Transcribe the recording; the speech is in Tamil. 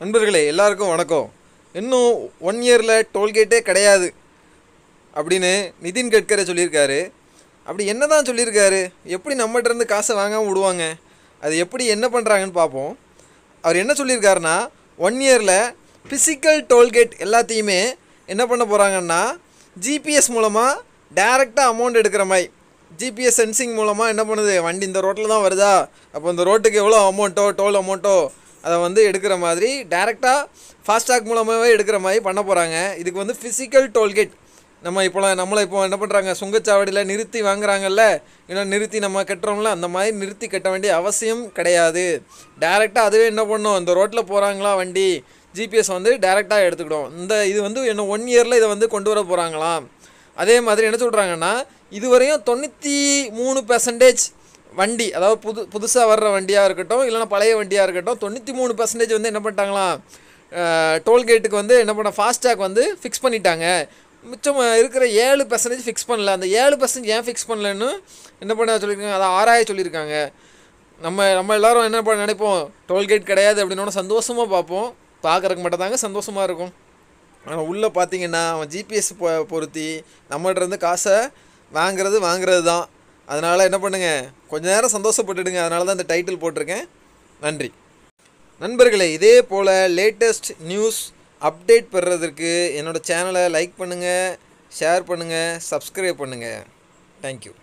நண்பர்களே எல்லாருக்கும் வணக்கம் இன்னும் ஒன் இயரில் டோல்கேட்டே கிடையாது அப்படின்னு நிதின் கட்கரை சொல்லியிருக்காரு அப்படி என்ன தான் சொல்லியிருக்காரு எப்படி நம்மகிட்டருந்து காசை வாங்காமல் விடுவாங்க அது எப்படி என்ன பண்ணுறாங்கன்னு பார்ப்போம் அவர் என்ன சொல்லியிருக்காருன்னா ஒன் இயரில் ஃபிசிக்கல் டோல்கேட் எல்லாத்தையுமே என்ன பண்ண போகிறாங்கன்னா ஜிபிஎஸ் மூலமாக டைரெக்டாக அமௌண்ட் எடுக்கிற மாதிரி ஜிபிஎஸ் சென்சிங் மூலமாக என்ன பண்ணுது வண்டி இந்த ரோட்டில் தான் வருதா அப்போ இந்த ரோட்டுக்கு எவ்வளோ அமௌண்ட்டோ டோல் அமௌண்ட்டோ அதை வந்து எடுக்கிற மாதிரி டேரெக்டாக ஃபாஸ்டாக் மூலமாகவே எடுக்கிற மாதிரி பண்ண போகிறாங்க இதுக்கு வந்து ஃபிசிக்கல் டோல்கேட் நம்ம இப்போலாம் நம்மளை இப்போ என்ன பண்ணுறாங்க சுங்கச்சாவடியில் நிறுத்தி வாங்குறாங்கல்ல இல்லை நிறுத்தி நம்ம கட்டுறோம்ல அந்த மாதிரி நிறுத்தி கட்ட வேண்டிய அவசியம் கிடையாது டேரெக்டாக அதுவே என்ன பண்ணும் இந்த ரோட்டில் போகிறாங்களா வண்டி ஜிபிஎஸ் வந்து டேரெக்டாக எடுத்துக்கிடும் இந்த இது வந்து என்ன ஒன் இயரில் இதை வந்து கொண்டு வர போகிறாங்களாம் அதே மாதிரி என்ன சொல்கிறாங்கன்னா இதுவரையும் தொண்ணூற்றி மூணு பெர்சன்டேஜ் வண்டி அதாவது புது புதுசாக வர்ற வண்டியாக இருக்கட்டும் இல்லைனா பழைய வண்டியாக இருக்கட்டும் தொண்ணூற்றி மூணு பர்சன்டேஜ் வந்து என்ன பண்ணிட்டாங்களாம் டோல்கேட்டுக்கு வந்து என்ன பண்ண ஃபாஸ்டேக் வந்து ஃபிக்ஸ் பண்ணிட்டாங்க மிச்சம் இருக்கிற ஏழு பர்சன்டேஜ் ஃபிக்ஸ் பண்ணல அந்த ஏழு பர்சன்டேஜ் ஏன் ஃபிக்ஸ் பண்ணலன்னு என்ன பண்ண சொல்லியிருக்காங்க அதை ஆராய சொல்லியிருக்காங்க நம்ம நம்ம எல்லோரும் என்ன பண்ண நினைப்போம் டோல்கேட் கிடையாது அப்படின்னு சந்தோஷமாக பார்ப்போம் பார்க்குறக்கு மட்டும் தாங்க சந்தோஷமாக இருக்கும் ஆனால் உள்ளே பார்த்தீங்கன்னா அவன் ஜிபிஎஸ் பொ பொருத்தி நம்மகிட்ட இருந்து காசை வாங்குறது வாங்குறது தான் அதனால் என்ன பண்ணுங்கள் கொஞ்சம் நேரம் சந்தோஷப்பட்டுடுங்க அதனால தான் இந்த டைட்டில் போட்டிருக்கேன் நன்றி நண்பர்களே இதே போல் லேட்டஸ்ட் நியூஸ் அப்டேட் பெறுறதற்கு என்னோடய சேனலை லைக் பண்ணுங்கள் ஷேர் பண்ணுங்கள் சப்ஸ்கிரைப் பண்ணுங்கள் தேங்க்யூ